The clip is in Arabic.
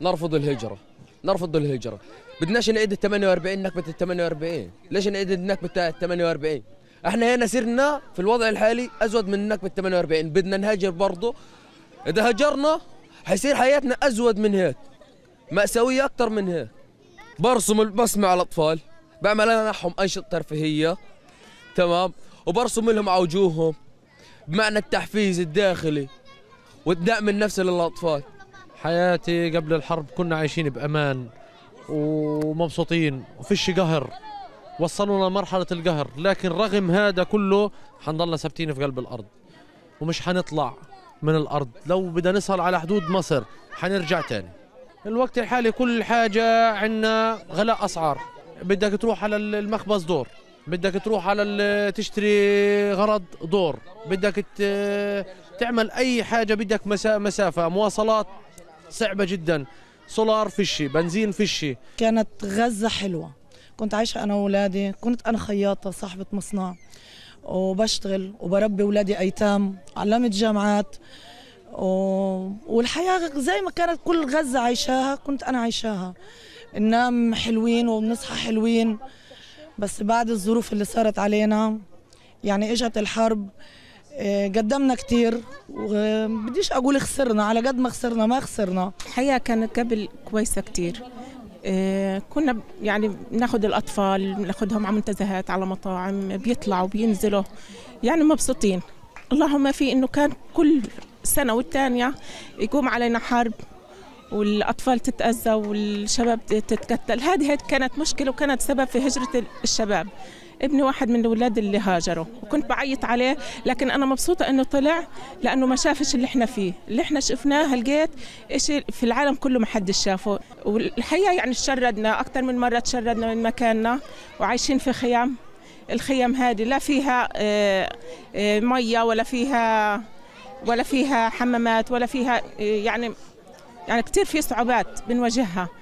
نرفض الهجرة نرفض الهجرة بدناش نعيد ال 48 نكبة ال 48 ليش نعيد النكبة ال 48 احنا هنا سرنا في الوضع الحالي ازود من نكبة 48 بدنا نهاجر برضه اذا هجرنا حيصير حياتنا ازود من هيك مأساوية اكثر من هيك برسم البسمة على الاطفال بعمل انا معهم انشطة ترفيهية تمام وبرسم لهم على وجوههم بمعنى التحفيز الداخلي والدعم النفسي للاطفال حياتي قبل الحرب كنا عايشين بأمان ومبسوطين وفيش قهر وصلونا مرحلة القهر لكن رغم هذا كله حنضلنا ثابتين في قلب الأرض ومش حنطلع من الأرض لو بدنا نسهر على حدود مصر حنرجع تاني الوقت الحالي كل حاجة عندنا غلاء أسعار بدك تروح على المخبز دور بدك تروح على تشتري غرض دور بدك تعمل أي حاجة بدك مسافة مواصلات صعبه جدا سولار فيش بنزين فيش كانت غزه حلوه كنت عايشه انا واولادي كنت انا خياطه صاحبه مصنع وبشتغل وبربي اولادي ايتام علمت جامعات و... والحياه زي ما كانت كل غزه عايشاها كنت انا عايشاها ننام حلوين وبنصحى حلوين بس بعد الظروف اللي صارت علينا يعني اجت الحرب آه، قدمنا كتير وبديش اقول خسرنا على قد ما خسرنا ما خسرنا الحقيقه كانت قبل كويسه كتير آه، كنا يعني بناخذ الاطفال بناخذهم على منتزهات على مطاعم بيطلعوا بينزلوا يعني مبسوطين اللهم في انه كان كل سنه والثانيه يقوم علينا حرب والاطفال تتاذى والشباب تتقتل هذه كانت مشكله وكانت سبب في هجره الشباب ابني واحد من الأولاد اللي هاجروا وكنت بعيط عليه لكن أنا مبسوطة أنه طلع لأنه ما شافش اللي إحنا فيه اللي إحنا شفناه لقيت شيء في العالم كله ما حدش شافه والحقيقة يعني تشردنا أكثر من مرة تشردنا من مكاننا وعايشين في خيام الخيام هذه لا فيها آه، آه، مية ولا فيها ولا فيها حمامات ولا فيها آه، يعني يعني كثير في صعوبات بنواجهها